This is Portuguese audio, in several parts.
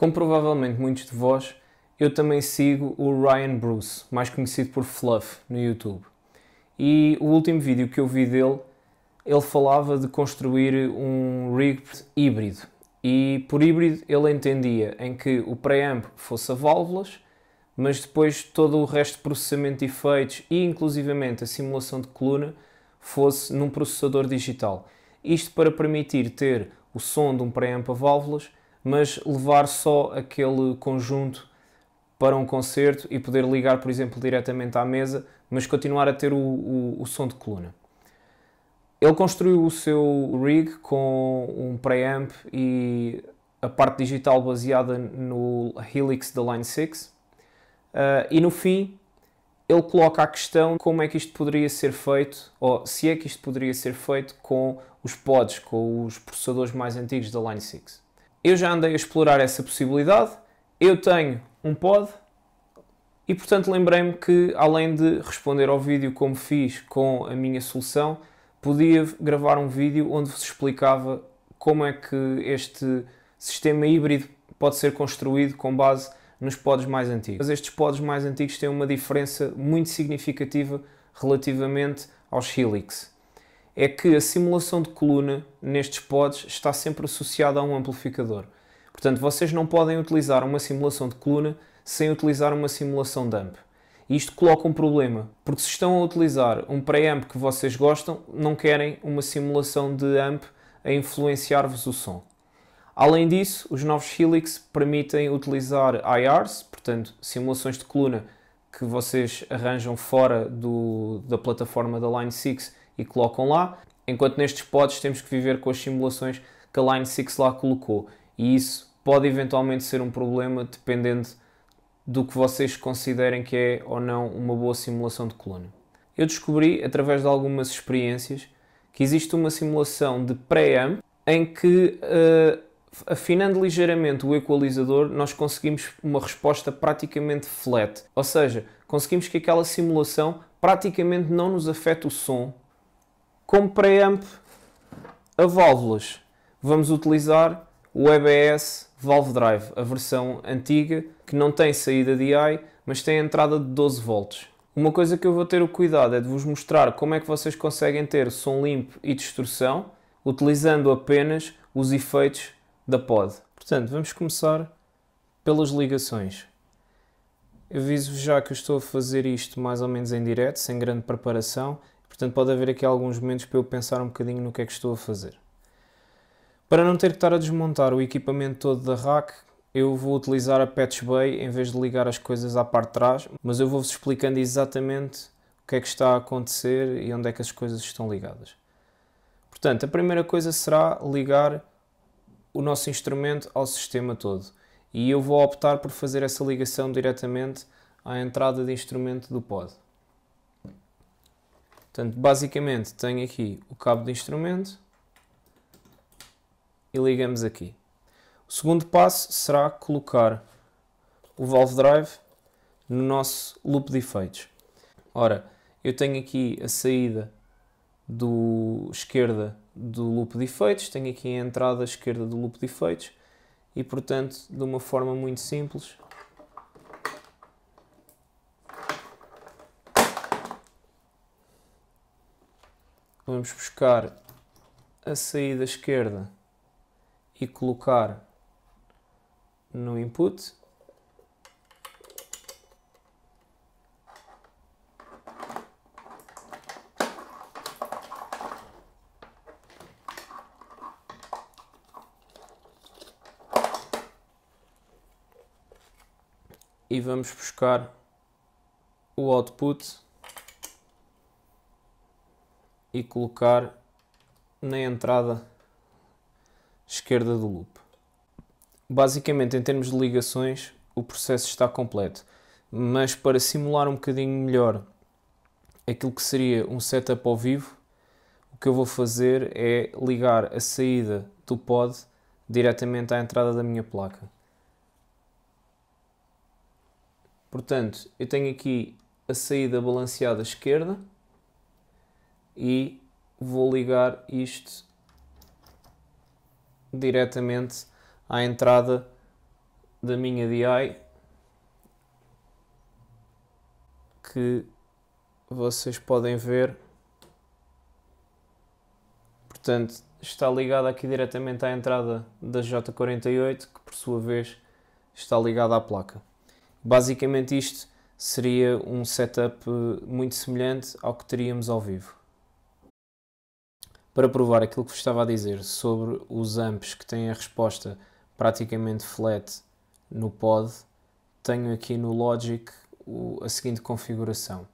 Como provavelmente muitos de vós, eu também sigo o Ryan Bruce, mais conhecido por Fluff, no YouTube. E o último vídeo que eu vi dele, ele falava de construir um rig híbrido. E por híbrido ele entendia em que o preamp fosse a válvulas, mas depois todo o resto de processamento de efeitos e inclusivamente a simulação de coluna fosse num processador digital. Isto para permitir ter o som de um preamp a válvulas mas levar só aquele conjunto para um concerto e poder ligar, por exemplo, diretamente à mesa, mas continuar a ter o, o, o som de coluna. Ele construiu o seu rig com um preamp e a parte digital baseada no Helix da Line 6. Uh, ah, e no fim, ele coloca a questão como é que isto poderia ser feito, ou se é que isto poderia ser feito com os pods, com os processadores mais antigos da Line 6 eu já andei a explorar essa possibilidade, eu tenho um pod e portanto lembrei-me que além de responder ao vídeo como fiz com a minha solução, podia gravar um vídeo onde vos explicava como é que este sistema híbrido pode ser construído com base nos pods mais antigos. Mas estes pods mais antigos têm uma diferença muito significativa relativamente aos Helix é que a simulação de coluna nestes pods está sempre associada a um amplificador. Portanto, vocês não podem utilizar uma simulação de coluna sem utilizar uma simulação de amp. Isto coloca um problema, porque se estão a utilizar um preamp que vocês gostam, não querem uma simulação de amp a influenciar-vos o som. Além disso, os novos Helix permitem utilizar IRs, portanto, simulações de coluna que vocês arranjam fora do, da plataforma da Line 6 e colocam lá, enquanto nestes pods temos que viver com as simulações que a Line 6 lá colocou. E isso pode eventualmente ser um problema dependendo do que vocês considerem que é ou não uma boa simulação de coluna. Eu descobri, através de algumas experiências, que existe uma simulação de pré-am em que, uh, afinando ligeiramente o equalizador, nós conseguimos uma resposta praticamente flat. Ou seja, conseguimos que aquela simulação praticamente não nos afeta o som como preamp a válvulas, vamos utilizar o EBS Valve Drive, a versão antiga, que não tem saída DI, mas tem entrada de 12 volts. Uma coisa que eu vou ter o cuidado é de vos mostrar como é que vocês conseguem ter som limpo e distorção utilizando apenas os efeitos da pod. Portanto, vamos começar pelas ligações. Aviso-vos já que eu estou a fazer isto mais ou menos em direto, sem grande preparação, Portanto, pode haver aqui alguns momentos para eu pensar um bocadinho no que é que estou a fazer. Para não ter que estar a desmontar o equipamento todo da rack, eu vou utilizar a patch bay em vez de ligar as coisas à parte de trás, mas eu vou-vos explicando exatamente o que é que está a acontecer e onde é que as coisas estão ligadas. Portanto, a primeira coisa será ligar o nosso instrumento ao sistema todo. E eu vou optar por fazer essa ligação diretamente à entrada de instrumento do pod. Portanto, basicamente tenho aqui o cabo do instrumento e ligamos aqui. O segundo passo será colocar o valve drive no nosso loop de efeitos. Ora, eu tenho aqui a saída do esquerda do loop de efeitos, tenho aqui a entrada esquerda do loop de efeitos e portanto, de uma forma muito simples, vamos buscar a saída esquerda e colocar no input. E vamos buscar o output e colocar na entrada esquerda do loop. Basicamente, em termos de ligações, o processo está completo, mas para simular um bocadinho melhor aquilo que seria um setup ao vivo, o que eu vou fazer é ligar a saída do pod diretamente à entrada da minha placa. Portanto, eu tenho aqui a saída balanceada esquerda, e vou ligar isto diretamente à entrada da minha DI que vocês podem ver portanto está ligada aqui diretamente à entrada da J48 que por sua vez está ligada à placa basicamente isto seria um setup muito semelhante ao que teríamos ao vivo para provar aquilo que vos estava a dizer sobre os amps que têm a resposta praticamente flat no pod, tenho aqui no Logic a seguinte configuração.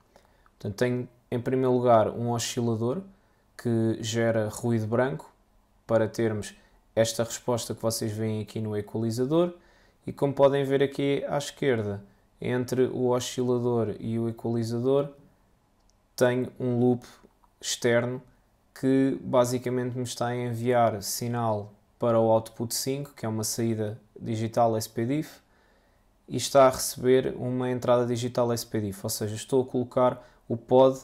Portanto, tenho em primeiro lugar um oscilador que gera ruído branco para termos esta resposta que vocês veem aqui no equalizador e como podem ver aqui à esquerda, entre o oscilador e o equalizador, tenho um loop externo que basicamente me está a enviar sinal para o output 5, que é uma saída digital SPDIF, e está a receber uma entrada digital SPDIF, ou seja, estou a colocar o pod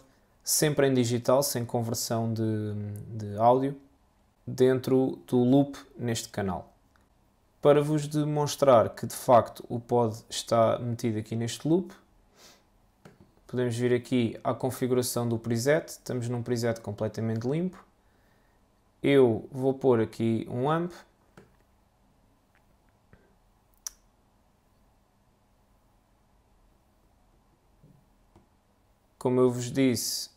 sempre em digital, sem conversão de, de áudio, dentro do loop neste canal. Para vos demonstrar que de facto o pod está metido aqui neste loop, Podemos vir aqui à configuração do preset, estamos num preset completamente limpo. Eu vou pôr aqui um amp. Como eu vos disse,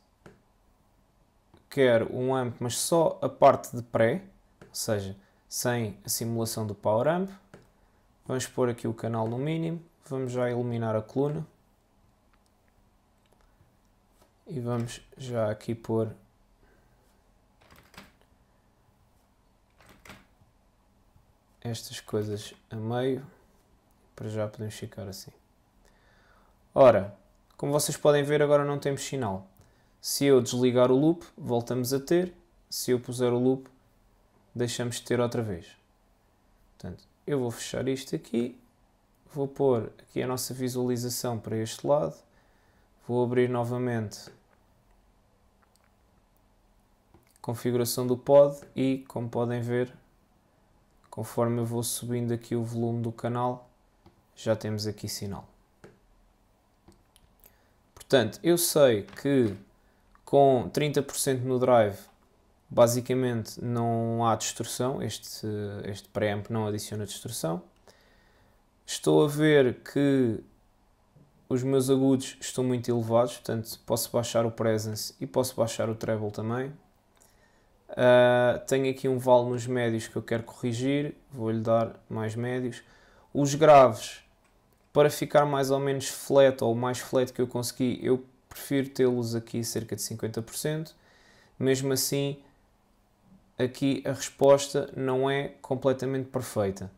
quero um amp, mas só a parte de pré, ou seja, sem a simulação do power amp. Vamos pôr aqui o canal no mínimo, vamos já iluminar a coluna e vamos já aqui pôr estas coisas a meio para já podemos ficar assim ora como vocês podem ver agora não temos sinal se eu desligar o loop voltamos a ter se eu puser o loop deixamos de ter outra vez portanto eu vou fechar isto aqui vou pôr aqui a nossa visualização para este lado Vou abrir novamente configuração do pod e, como podem ver, conforme eu vou subindo aqui o volume do canal, já temos aqui sinal. Portanto, eu sei que com 30% no drive, basicamente não há distorção, este, este preamp não adiciona distorção. Estou a ver que os meus agudos estão muito elevados, portanto posso baixar o presence e posso baixar o treble também. Uh, tenho aqui um vale nos médios que eu quero corrigir, vou-lhe dar mais médios. Os graves, para ficar mais ou menos flat ou mais flat que eu consegui, eu prefiro tê-los aqui cerca de 50%. Mesmo assim, aqui a resposta não é completamente perfeita.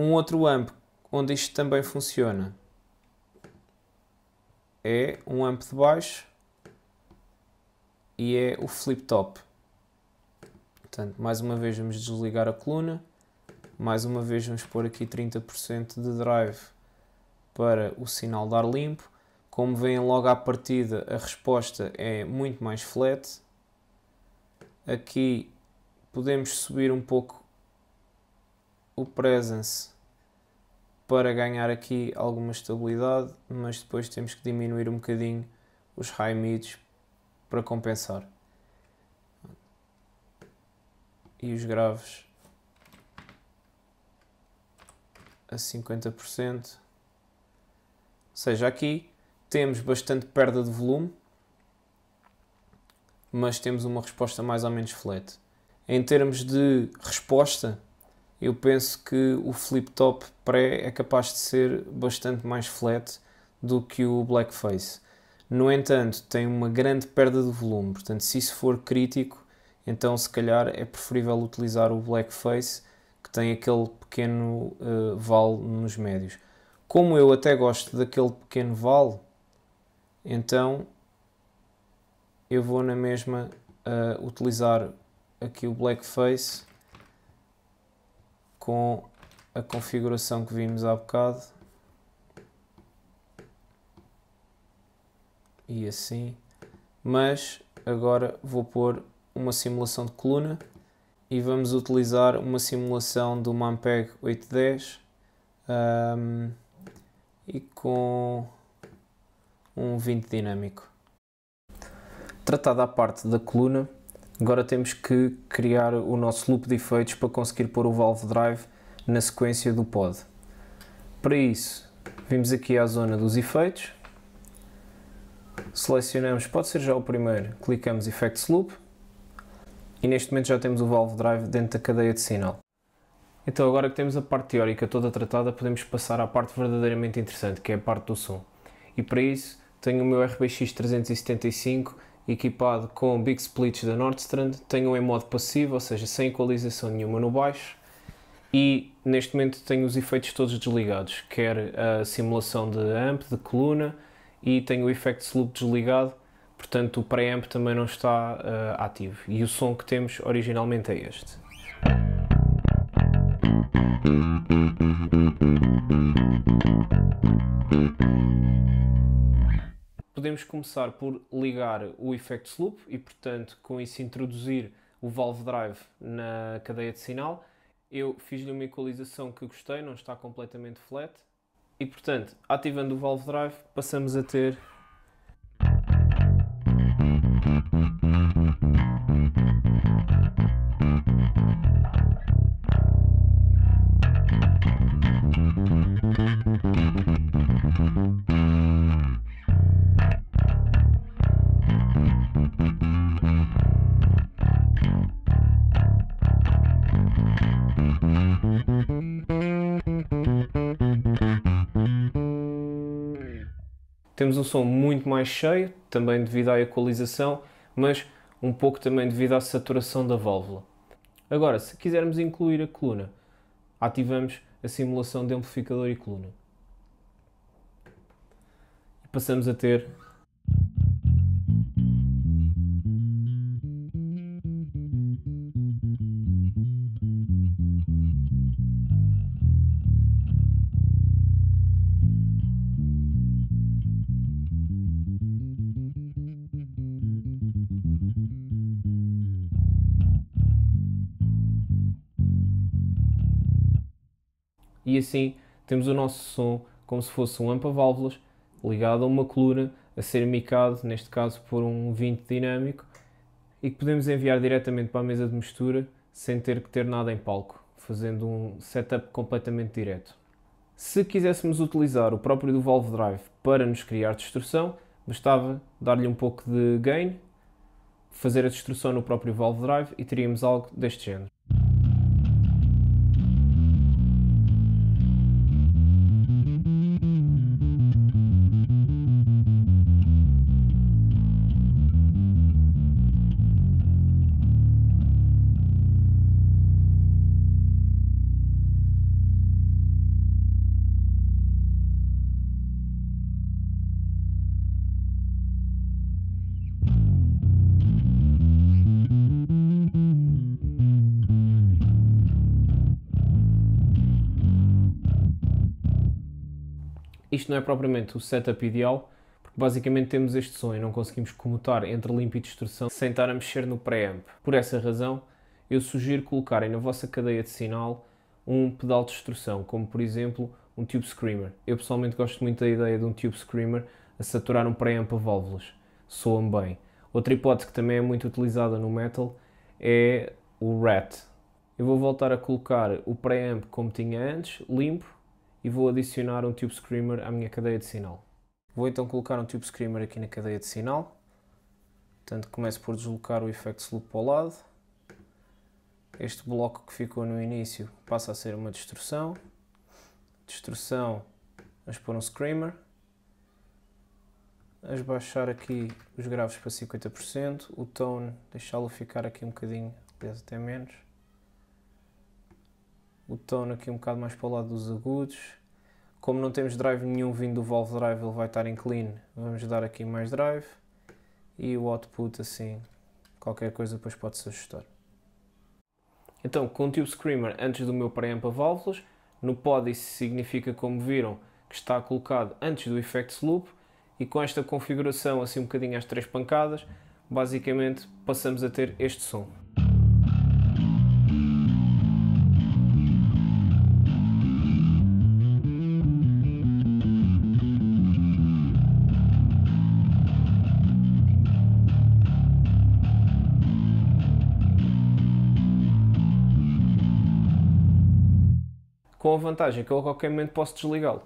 Um outro AMP onde isto também funciona é um AMP de baixo e é o flip-top. Portanto, mais uma vez vamos desligar a coluna, mais uma vez vamos pôr aqui 30% de drive para o sinal dar limpo. Como veem logo à partida, a resposta é muito mais flat. Aqui podemos subir um pouco o presence para ganhar aqui alguma estabilidade, mas depois temos que diminuir um bocadinho os high mids para compensar. E os graves a 50%. Ou seja, aqui temos bastante perda de volume, mas temos uma resposta mais ou menos flat. Em termos de resposta, eu penso que o flip top pré é capaz de ser bastante mais flat do que o blackface. No entanto, tem uma grande perda de volume, portanto, se isso for crítico, então se calhar é preferível utilizar o blackface que tem aquele pequeno uh, vale nos médios. Como eu até gosto daquele pequeno vale, então eu vou na mesma uh, utilizar aqui o blackface com a configuração que vimos há bocado. E assim. Mas agora vou pôr uma simulação de coluna e vamos utilizar uma simulação do Mampeg 810 um, e com um 20 dinâmico. Tratada a parte da coluna, Agora temos que criar o nosso loop de efeitos para conseguir pôr o valve drive na sequência do pod. Para isso, vimos aqui à zona dos efeitos, selecionamos, pode ser já o primeiro, clicamos Effects Loop e neste momento já temos o valve drive dentro da cadeia de sinal. Então agora que temos a parte teórica toda tratada, podemos passar à parte verdadeiramente interessante, que é a parte do som. E para isso, tenho o meu RBX 375 equipado com Big Splits da Nordstrand, tenho em modo passivo, ou seja, sem equalização nenhuma no baixo, e neste momento tenho os efeitos todos desligados, quer a simulação de amp, de coluna, e tenho o efeito loop desligado, portanto o preamp também não está uh, ativo. E o som que temos originalmente é este podemos começar por ligar o effect Loop e, portanto, com isso introduzir o Valve Drive na cadeia de sinal. Eu fiz-lhe uma equalização que gostei, não está completamente flat. E, portanto, ativando o Valve Drive, passamos a ter Temos um som muito mais cheio, também devido à equalização, mas um pouco também devido à saturação da válvula. Agora, se quisermos incluir a coluna, ativamos a simulação de amplificador e coluna. E passamos a ter e assim temos o nosso som como se fosse um ampa-válvulas ligado a uma coluna a ser micado, neste caso por um 20 dinâmico, e que podemos enviar diretamente para a mesa de mistura sem ter que ter nada em palco, fazendo um setup completamente direto. Se quiséssemos utilizar o próprio do Valve Drive para nos criar destrução, bastava dar-lhe um pouco de gain, fazer a destrução no próprio Valve Drive e teríamos algo deste género. Isto não é propriamente o setup ideal, porque basicamente temos este som e não conseguimos comutar entre limpo e distorção sem estar a mexer no preamp. Por essa razão, eu sugiro colocarem na vossa cadeia de sinal um pedal de distorção, como por exemplo um tube screamer. Eu pessoalmente gosto muito da ideia de um tube screamer a saturar um preamp a válvulas, soam bem. Outra hipótese que também é muito utilizada no metal é o RAT. Eu vou voltar a colocar o preamp como tinha antes, limpo, e vou adicionar um Tube Screamer à minha cadeia de sinal. Vou então colocar um Tube Screamer aqui na cadeia de sinal. Portanto, começo por deslocar o efeito Sloop para o lado. Este bloco que ficou no início passa a ser uma destrução. Destrução, vamos pôr um Screamer. As baixar aqui os graves para 50%. O tone, deixá-lo ficar aqui um bocadinho, aliás até menos o tono aqui um bocado mais para o lado dos agudos. Como não temos drive nenhum vindo do valve drive, ele vai estar em clean, vamos dar aqui mais drive e o output assim, qualquer coisa depois pode-se ajustar. Então, com o Tube Screamer antes do meu preamp a válvulas, no pod isso significa, como viram, que está colocado antes do Effects Loop e com esta configuração assim um bocadinho às três pancadas, basicamente passamos a ter este som. com a vantagem que eu a qualquer momento posso desligá-lo.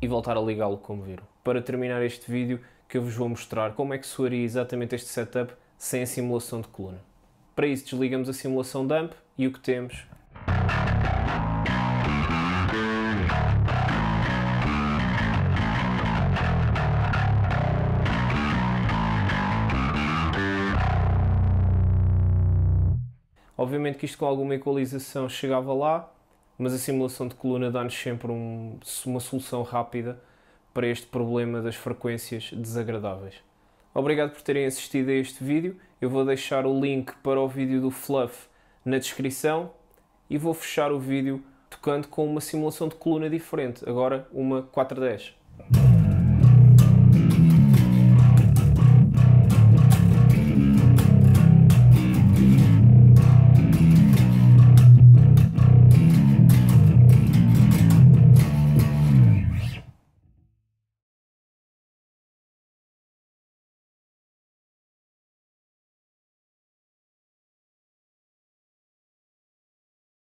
e voltar a ligá-lo como viram. Para terminar este vídeo que eu vos vou mostrar como é que soaria exatamente este setup sem a simulação de coluna. Para isso desligamos a simulação dump e o que temos Obviamente que isto com alguma equalização chegava lá, mas a simulação de coluna dá-nos sempre um, uma solução rápida para este problema das frequências desagradáveis. Obrigado por terem assistido a este vídeo eu vou deixar o link para o vídeo do Fluff na descrição e vou fechar o vídeo tocando com uma simulação de coluna diferente, agora uma 410.